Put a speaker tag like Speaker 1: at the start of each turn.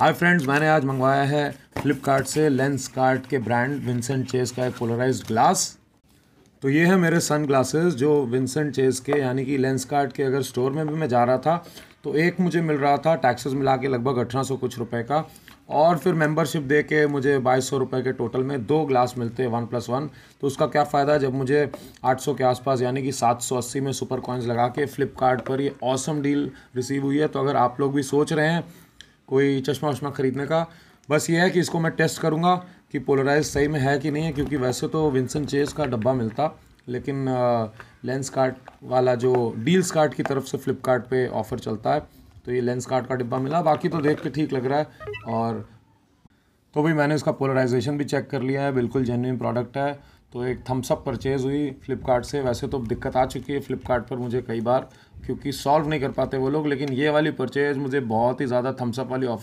Speaker 1: hi friends मैंने आज मंगवाया है फ्लिपकार्ट से लेंस कार्ट के ब्रांड विंसेंट चेस का एक पोलराइज ग्लास तो ये है मेरे सन ग्लासेस जो विंसेंट चेस के यानी कि लेंस कार्ट के अगर स्टोर में भी मैं जा रहा था तो एक मुझे मिल रहा था टैक्सेस मिला के लगभग अठारह सौ कुछ रुपए का और फिर मेंबरशिप दे के मुझे बाईस सौ रुपये के टोटल में दो ग्लास मिलते हैं वन प्लस वन तो उसका क्या फ़ायदा जब मुझे आठ सौ के आसपास यानी कि सात सौ अस्सी में सुपर कॉइन्स लगा के फ्लिपकार्ट पर ये औसम डील रिसीव हुई है तो अगर आप लोग भी सोच रहे हैं कोई चश्मा वश्मा ख़रीदने का बस ये है कि इसको मैं टेस्ट करूँगा कि पोलराइज सही में है कि नहीं है क्योंकि वैसे तो विंसन चेस का डब्बा मिलता लेकिन लेंस कार्ट वाला जो डील्स कार्ट की तरफ से फ्लिपकार्ट ऑफ़र चलता है तो ये लेंस कार्ट का डिब्बा मिला बाकी तो देख के ठीक लग रहा है और तो भाई मैंने उसका पोलराइजेशन भी चेक कर लिया है बिल्कुल जेन्यून प्रोडक्ट है तो एक थम्सअप परचेज़ हुई फ्लिपकार्ट से वैसे तो दिक्कत आ चुकी है फ्लिपकार्ट पर मुझे कई बार क्योंकि सॉल्व नहीं कर पाते वो लोग लेकिन ये वाली परचेज़ मुझे बहुत ही ज़्यादा थम्सअप वाली ऑफर